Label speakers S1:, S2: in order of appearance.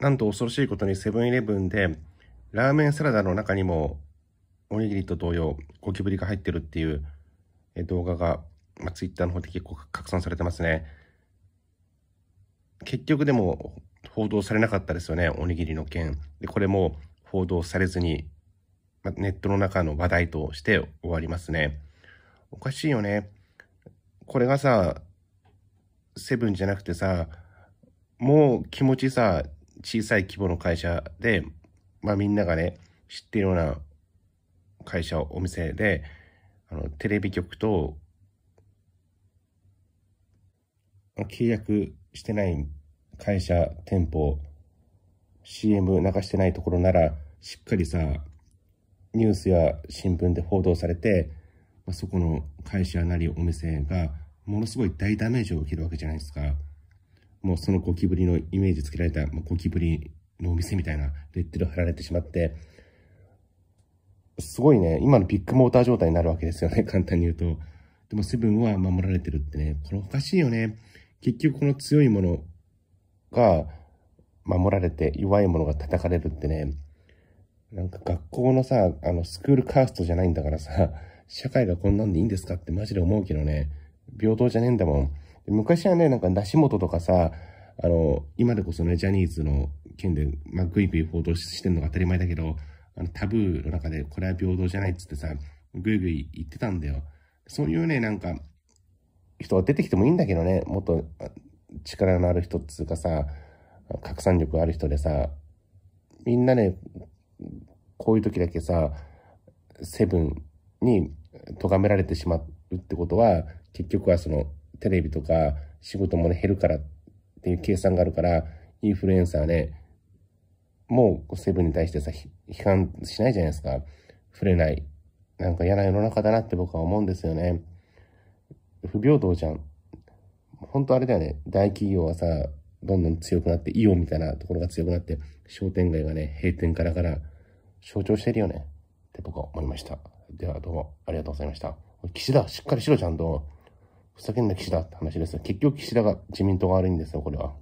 S1: なんと恐ろしいことにセブンイレブンで、ラーメンサラダの中にも、おにぎりと同様、ゴキブリが入ってるっていう動画が、まあ、ツイッターの方で結構拡散されてますね。結局でも、報道されなかったですよね、おにぎりの件。で、これも報道されずに、まネットの中の話題として終わりますね。おかしいよね。これがさ、セブンじゃなくてさ、もう気持ちさ、小さい規模の会社で、まあ、みんながね知ってるような会社お店であのテレビ局と契約してない会社店舗 CM 流してないところならしっかりさニュースや新聞で報道されて、まあ、そこの会社なりお店がものすごい大ダメージを受けるわけじゃないですか。もうそのゴキブリのイメージつけられた、ゴキブリのお店みたいなレッテル貼られてしまって、すごいね、今のビッグモーター状態になるわけですよね、簡単に言うと。でもセブンは守られてるってね、これおかしいよね。結局この強いものが守られて弱いものが叩かれるってね、なんか学校のさ、あの、スクールカーストじゃないんだからさ、社会がこんなんでいいんですかってマジで思うけどね、平等じゃねえんだもん。昔はね、なんか梨本とかさ、あの、今でこそね、ジャニーズの件で、まあ、グイグイ報道してるのが当たり前だけど、あの、タブーの中で、これは平等じゃないっつってさ、グイグイ言ってたんだよ。そういうね、なんか、人は出てきてもいいんだけどね、もっと力のある人っつうかさ、拡散力ある人でさ、みんなね、こういう時だけさ、セブンに咎められてしまうってことは、結局はその、テレビとか仕事もね、減るからっていう計算があるから、インフルエンサーね、もうセブンに対してさ、批判しないじゃないですか。触れない。なんか嫌な世の中だなって僕は思うんですよね。不平等じゃん。本当あれだよね。大企業はさ、どんどん強くなって、イオンみたいなところが強くなって、商店街がね、閉店からから象徴してるよね。って僕は思いました。ではどうもありがとうございました。岸田、しっかりしろちゃんと。ふざけんな岸田って話ですよ。結局岸田が、自民党が悪いんですよ、これは。